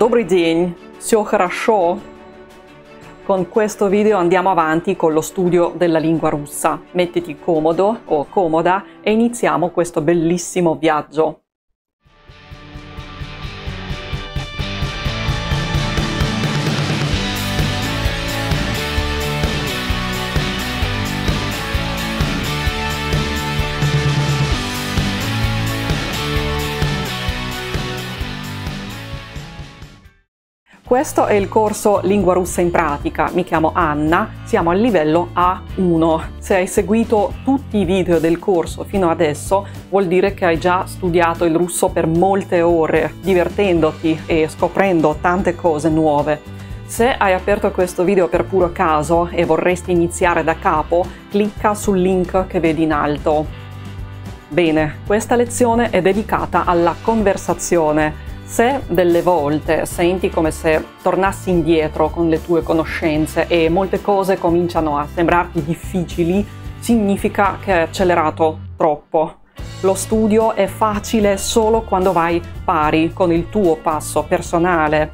Добрый день, все хорошо? Con questo video andiamo avanti con lo studio della lingua russa. Mettiti comodo o comoda e iniziamo questo bellissimo viaggio. Questo è il corso Lingua russa in pratica, mi chiamo Anna, siamo al livello A1. Se hai seguito tutti i video del corso fino adesso vuol dire che hai già studiato il russo per molte ore, divertendoti e scoprendo tante cose nuove. Se hai aperto questo video per puro caso e vorresti iniziare da capo, clicca sul link che vedi in alto. Bene, questa lezione è dedicata alla conversazione se delle volte senti come se tornassi indietro con le tue conoscenze e molte cose cominciano a sembrarti difficili, significa che hai accelerato troppo. Lo studio è facile solo quando vai pari con il tuo passo personale.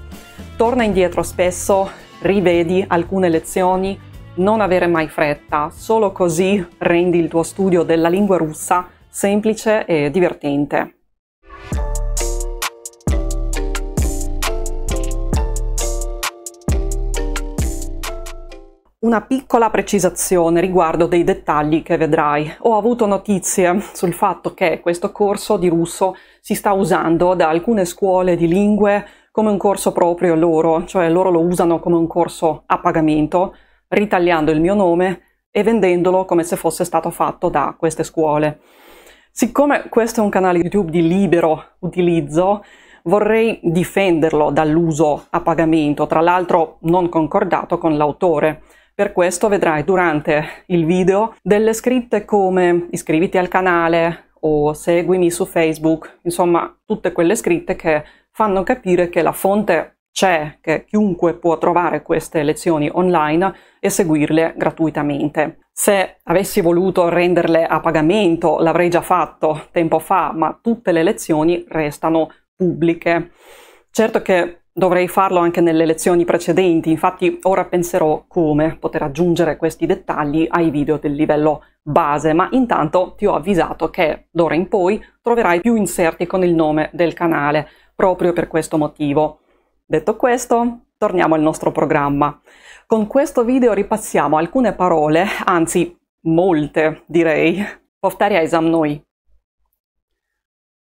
Torna indietro spesso, rivedi alcune lezioni, non avere mai fretta, solo così rendi il tuo studio della lingua russa semplice e divertente. Una piccola precisazione riguardo dei dettagli che vedrai. Ho avuto notizie sul fatto che questo corso di russo si sta usando da alcune scuole di lingue come un corso proprio loro, cioè loro lo usano come un corso a pagamento, ritagliando il mio nome e vendendolo come se fosse stato fatto da queste scuole. Siccome questo è un canale YouTube di libero utilizzo, vorrei difenderlo dall'uso a pagamento, tra l'altro non concordato con l'autore. Per questo vedrai durante il video delle scritte come iscriviti al canale o seguimi su Facebook, insomma tutte quelle scritte che fanno capire che la fonte c'è, che chiunque può trovare queste lezioni online e seguirle gratuitamente. Se avessi voluto renderle a pagamento l'avrei già fatto tempo fa, ma tutte le lezioni restano pubbliche. Certo che Dovrei farlo anche nelle lezioni precedenti, infatti ora penserò come poter aggiungere questi dettagli ai video del livello base, ma intanto ti ho avvisato che d'ora in poi troverai più inserti con il nome del canale, proprio per questo motivo. Detto questo, torniamo al nostro programma. Con questo video ripassiamo alcune parole, anzi molte direi. Повторяй за noi.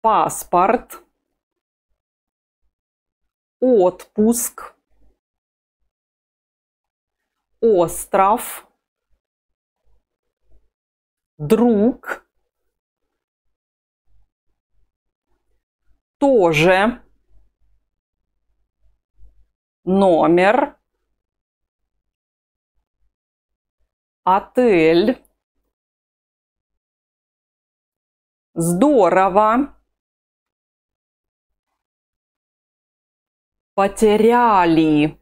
Passport. отпуск, остров, друг, тоже, номер, отель, здорово. Потеряли.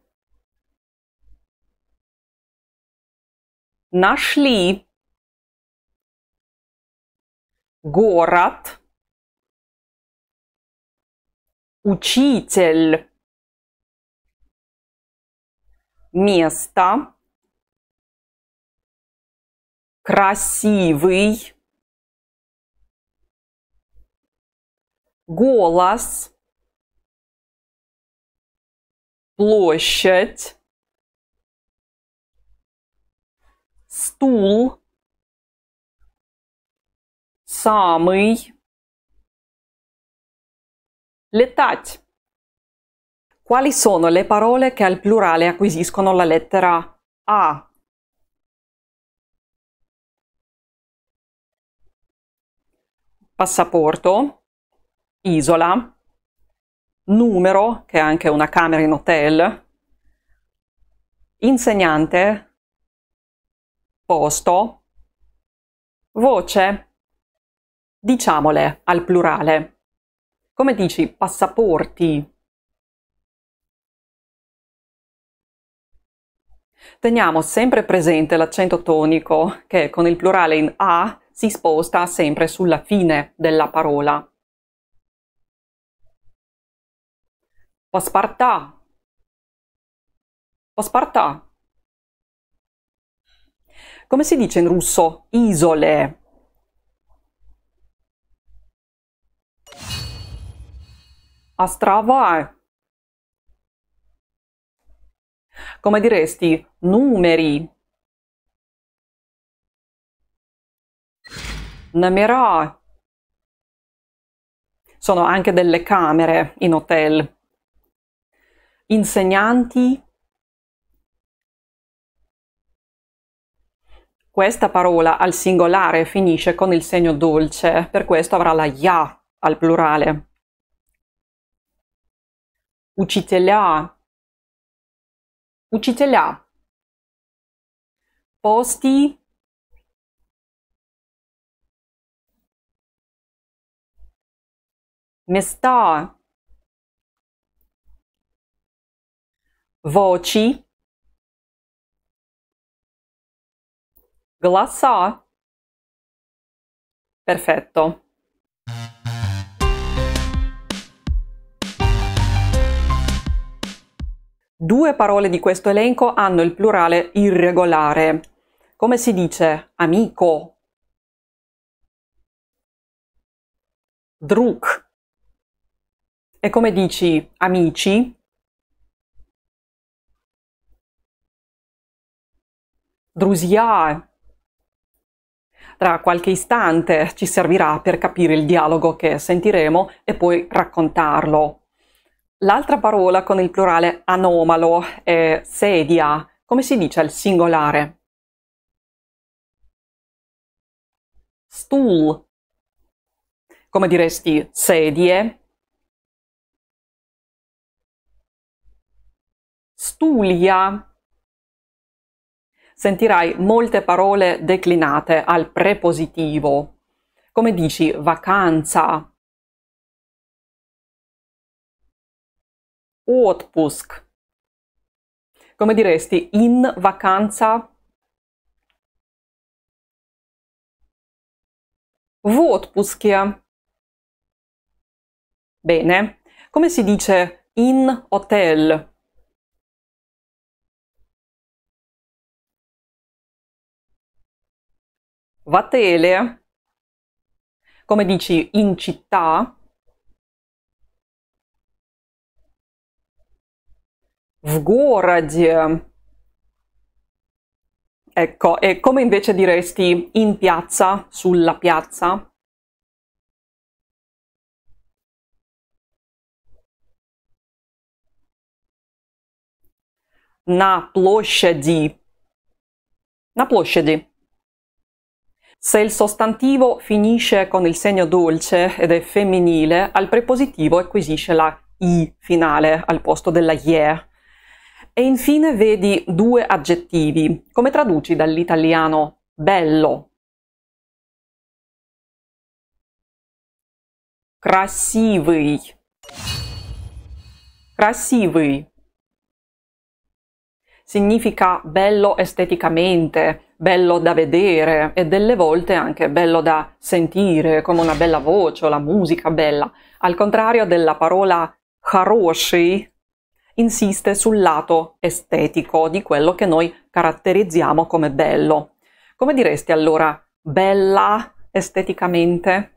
Нашли. Город. Учитель. Место. Красивый. Голос площадь, стул, самый, летать. Quali sono le parole che al plurale acquisiscono la lettera A? Passaporto, isola, numero, che è anche una camera in hotel, insegnante, posto, voce, diciamole al plurale. Come dici passaporti? Teniamo sempre presente l'accento tonico che con il plurale in A si sposta sempre sulla fine della parola. Паспорта. Паспорта. Come si dice in russo? Isole. Острова. Come diresti? Numeri. Numera. Sono anche delle camere in hotel insegnanti. Questa parola al singolare finisce con il segno dolce, per questo avrà la ya al plurale. Учителя. Учителя. Posti. Mestà. Voci. Голоса. Perfetto. Due parole di questo elenco hanno il plurale irregolare. Come si dice amico, druk? E come dici amici? друзья. Tra qualche istante ci servirà per capire il dialogo che sentiremo e poi raccontarlo. L'altra parola con il plurale anomalo è sedia, come si dice al singolare. Stool. Come diresti sedie? Stulia sentirai molte parole declinate al prepositivo. Come dici vacanza, отпуск. Come diresti in vacanza? В отпуске. Bene. Come si dice in hotel? в отеле, come dici in città, в городе. Ecco, e come invece diresti in piazza, sulla piazza? На площади. На площади se il sostantivo finisce con il segno dolce ed è femminile, al prepositivo acquisisce la i finale al posto della ie. E infine vedi due aggettivi, come traduci dall'italiano bello. Красивый. Красивый. Significa bello esteticamente, bello da vedere e delle volte anche bello da sentire, come una bella voce o la musica bella. Al contrario della parola haroshi, insiste sul lato estetico di quello che noi caratterizziamo come bello. Come diresti allora bella esteticamente?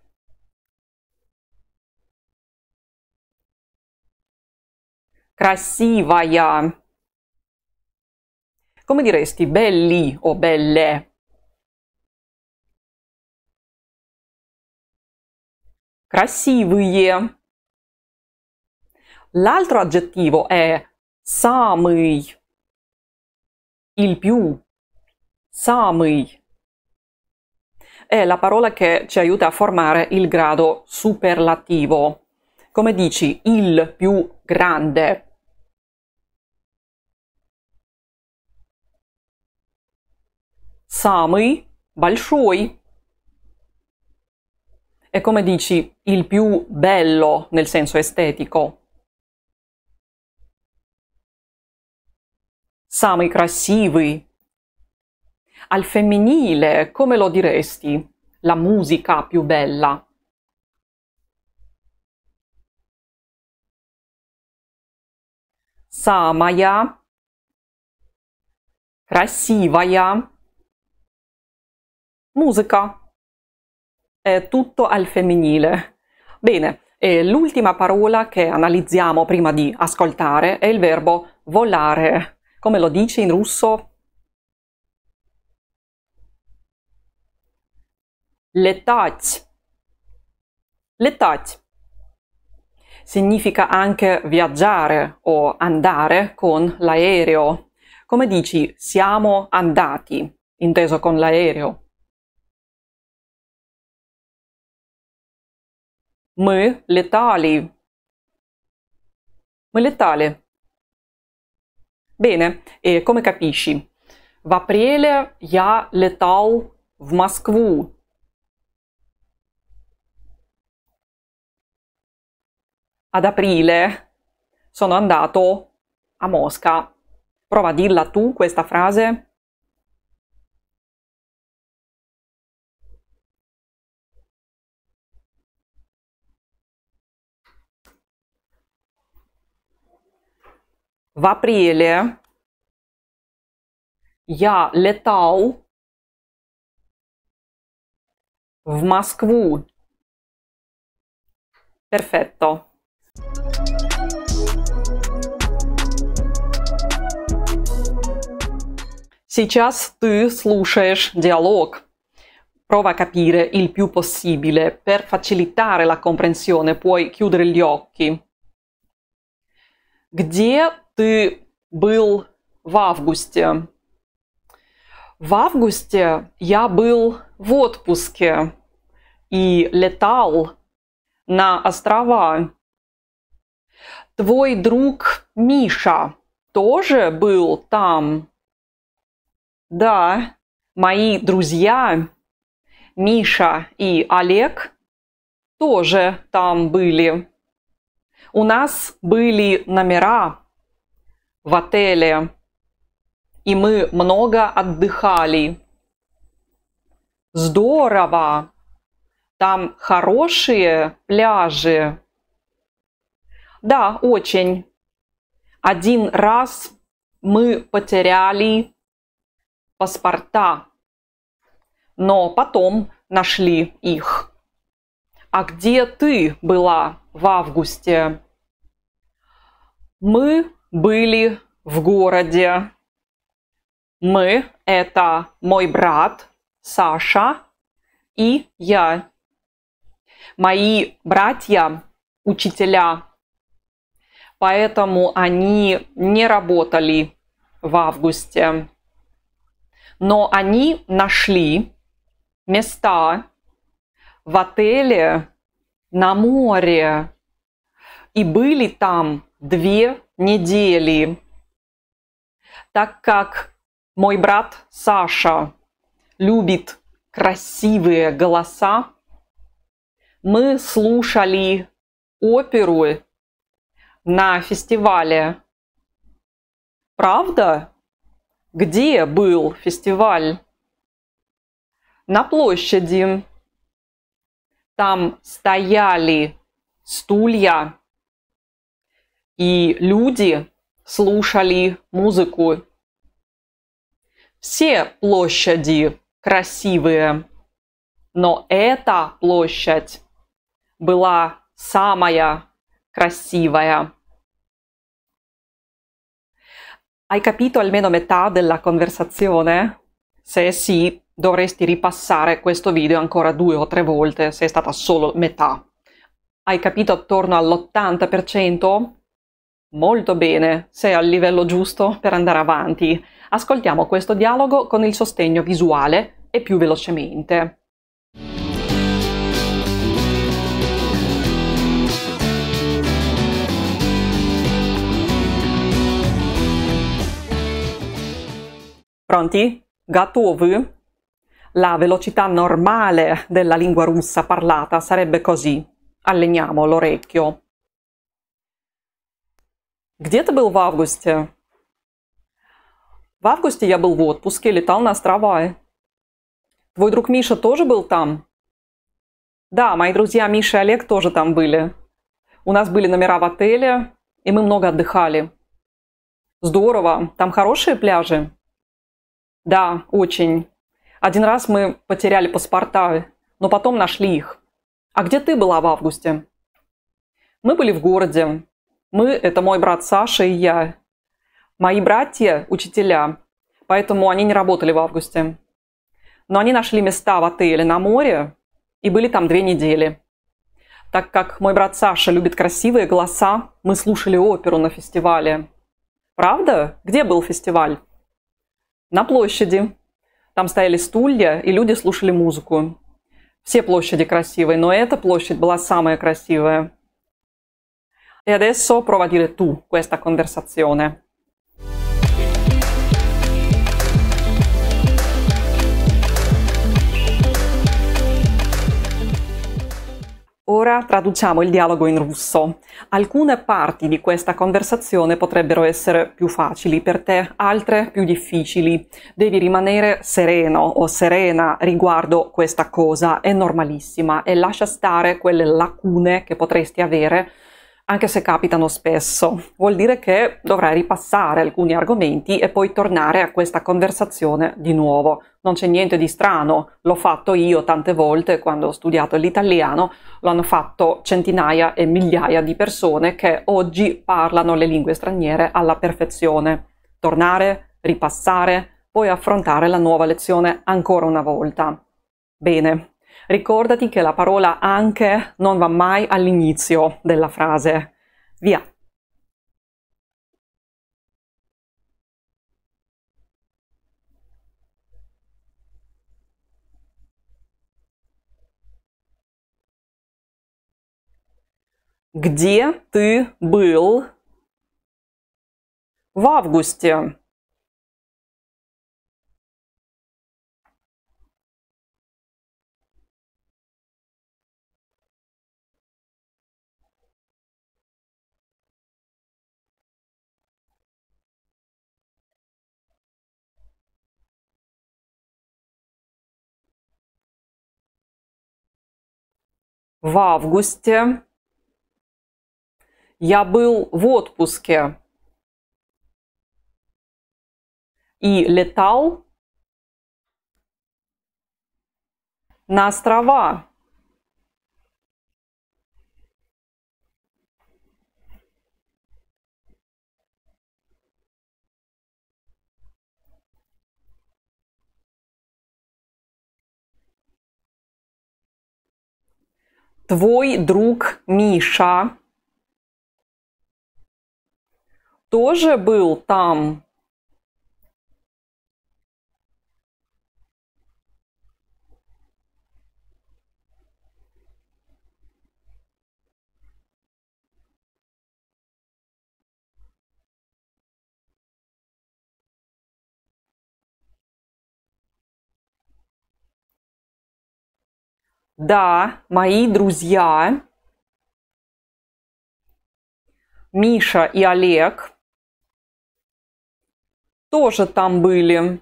Красивая come diresti belli o belle? Красивые. L'altro aggettivo è самый. Il più. Самый è la parola che ci aiuta a formare il grado superlativo. Come dici il più grande, Самый большой. È come dici il più bello nel senso estetico. Самый красивый. Al femminile, come lo diresti? La musica più bella. Самая красивая musica. È tutto al femminile. Bene, l'ultima parola che analizziamo prima di ascoltare è il verbo volare. Come lo dice in russo? Letать. Letать. Significa anche viaggiare o andare con l'aereo. Come dici siamo andati, inteso con l'aereo. Мы летали. Мы летали. Bene, e come capisci? В апреле я летал в Москву. Ad aprile sono andato a Mosca. Prova a dirla tu questa frase. в апреле я летал в Москву. Perfetto. Сейчас ты слушаешь диалог. Prova a capire il più possibile. Per facilitare la comprensione puoi chiudere gli occhi. Где ты был в августе? В августе я был в отпуске и летал на острова. Твой друг Миша тоже был там? Да, мои друзья Миша и Олег тоже там были. У нас были номера в отеле, и мы много отдыхали. Здорово! Там хорошие пляжи. Да, очень. Один раз мы потеряли паспорта, но потом нашли их. А где ты была? в августе. Мы были в городе. Мы – это мой брат Саша и я. Мои братья – учителя, поэтому они не работали в августе. Но они нашли места в отеле на море и были там две недели, так как мой брат Саша любит красивые голоса, мы слушали оперу на фестивале. Правда? Где был фестиваль? На площади там стояли стулья, и люди слушали музыку. Все площади красивые, но эта площадь была самая красивая. Hai capito almeno metà della conversazione? Se sì, dovresti ripassare questo video ancora due o tre volte se è stata solo metà. Hai capito attorno all'80%? Molto bene, sei al livello giusto per andare avanti. Ascoltiamo questo dialogo con il sostegno visuale e più velocemente. Pronti? Готовы? la velocità normale della lingua russa parlata sarebbe così. Alleniamo l'orecchio. Где ты был в августе? В августе я был в отпуске, летал на острова. Твой друг Миша тоже был там? Да, мои друзья Миша и Олег тоже там были. У нас были номера в отеле, и мы много отдыхали. Здорово. Там хорошие пляжи? Да, очень. Один раз мы потеряли паспорта, но потом нашли их. А где ты была в августе? Мы были в городе. Мы – это мой брат Саша и я. Мои братья – учителя, поэтому они не работали в августе. Но они нашли места в отеле на море и были там две недели. Так как мой брат Саша любит красивые голоса, мы слушали оперу на фестивале. Правда? Где был фестиваль? На площади. Там стояли стулья, и люди слушали музыку. Все площади красивые, но эта площадь была самая красивая. E adesso provato a dire tu questa conversazione. Ora traduciamo il dialogo in russo. Alcune parti di questa conversazione potrebbero essere più facili per te, altre più difficili. Devi rimanere sereno o serena riguardo questa cosa, è normalissima e lascia stare quelle lacune che potresti avere anche se capitano spesso. Vuol dire che dovrai ripassare alcuni argomenti e poi tornare a questa conversazione di nuovo. Non c'è niente di strano, l'ho fatto io tante volte quando ho studiato l'italiano, lo hanno fatto centinaia e migliaia di persone che oggi parlano le lingue straniere alla perfezione. Tornare, ripassare, poi affrontare la nuova lezione ancora una volta. Bene, Ricordati che la parola anche non va mai all'inizio della frase. Via. Где ты был в августе? в августе. Я был в отпуске и летал на острова. твой друг Миша тоже был там. Да, мои друзья Миша и Олег тоже там были.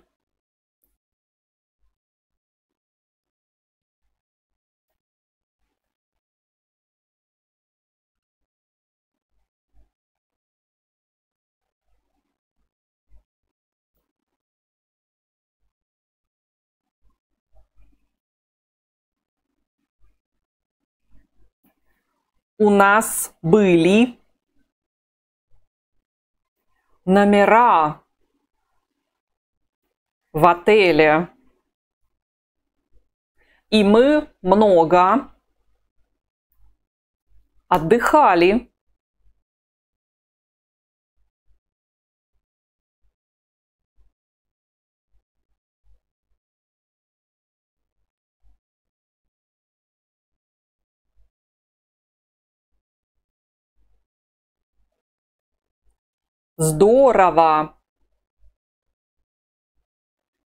у нас были номера в отеле. И мы много отдыхали. Здорово!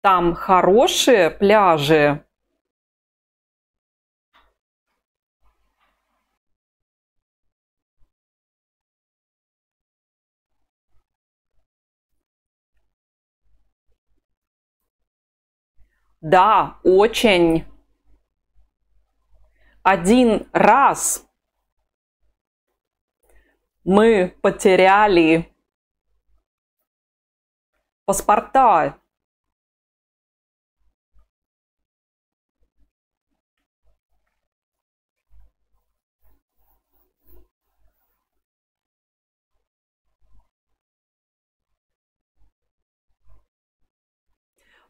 Там хорошие пляжи. Да, очень. Один раз мы потеряли паспорта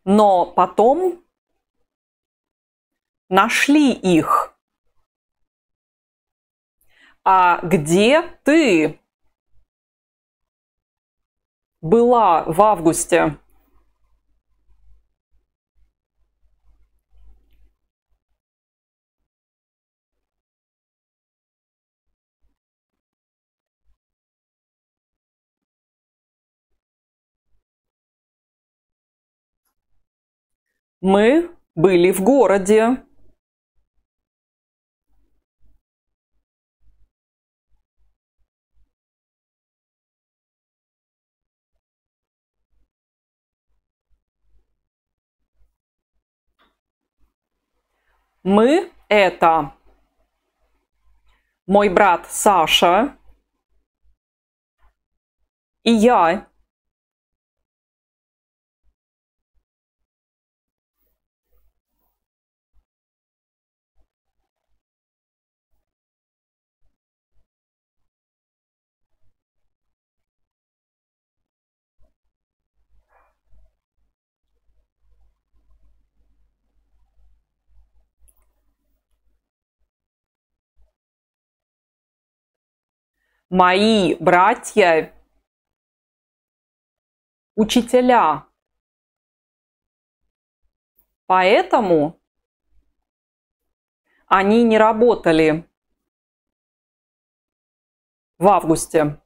но потом нашли их. А где ты? была в августе. Мы были в городе. Мы – это мой брат Саша и я мои братья, учителя. Поэтому они не работали в августе.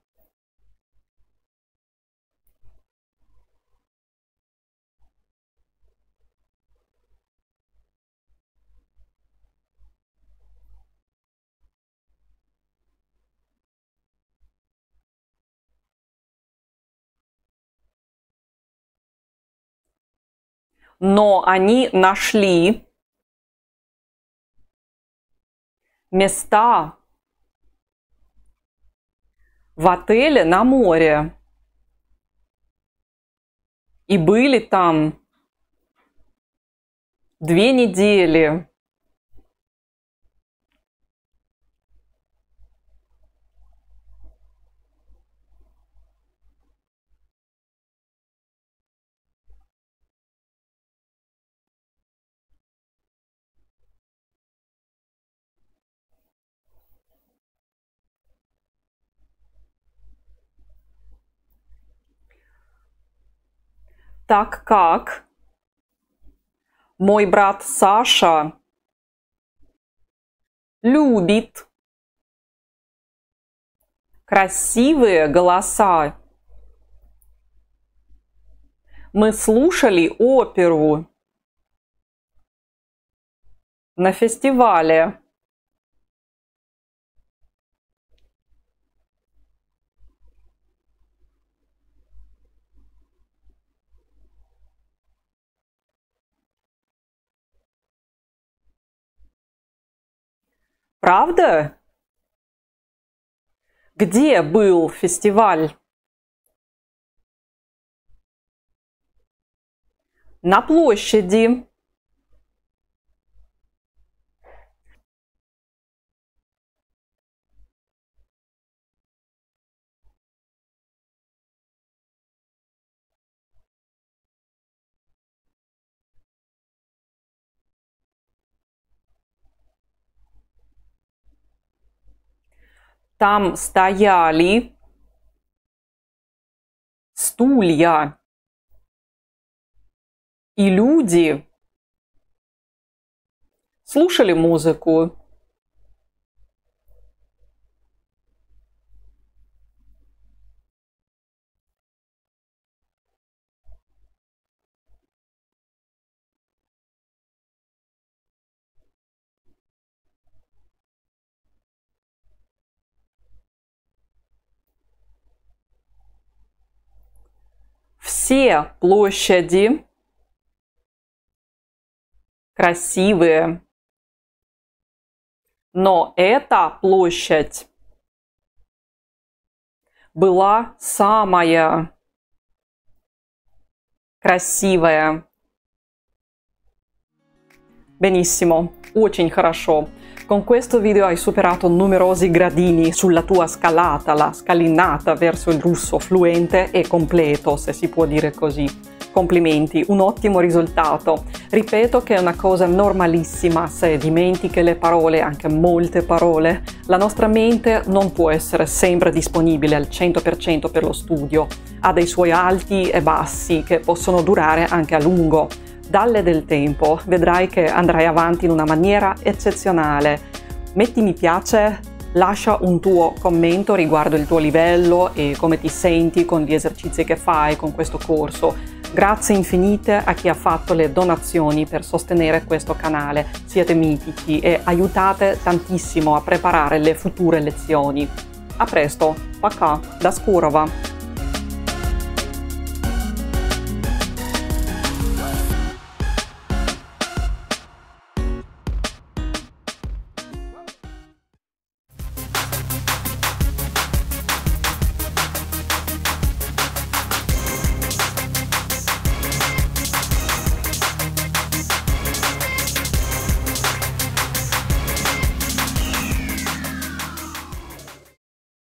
но они нашли места в отеле на море. И были там две недели. так как мой брат Саша любит красивые голоса. Мы слушали оперу на фестивале. Правда? Где был фестиваль? На площади. Там стояли стулья и люди слушали музыку. все площади красивые, но эта площадь была самая красивая. Бениссимо. Очень хорошо. Con questo video hai superato numerosi gradini sulla tua scalata, la scalinata verso il russo fluente e completo, se si può dire così complimenti, un ottimo risultato. Ripeto che è una cosa normalissima se dimentichi le parole, anche molte parole. La nostra mente non può essere sempre disponibile al 100% per lo studio, ha dei suoi alti e bassi che possono durare anche a lungo dalle del tempo, vedrai che andrai avanti in una maniera eccezionale. Metti mi piace, lascia un tuo commento riguardo il tuo livello e come ti senti con gli esercizi che fai con questo corso. Grazie infinite a chi ha fatto le donazioni per sostenere questo canale, siete mitici e aiutate tantissimo a preparare le future lezioni. A presto, pacà, da Scurova!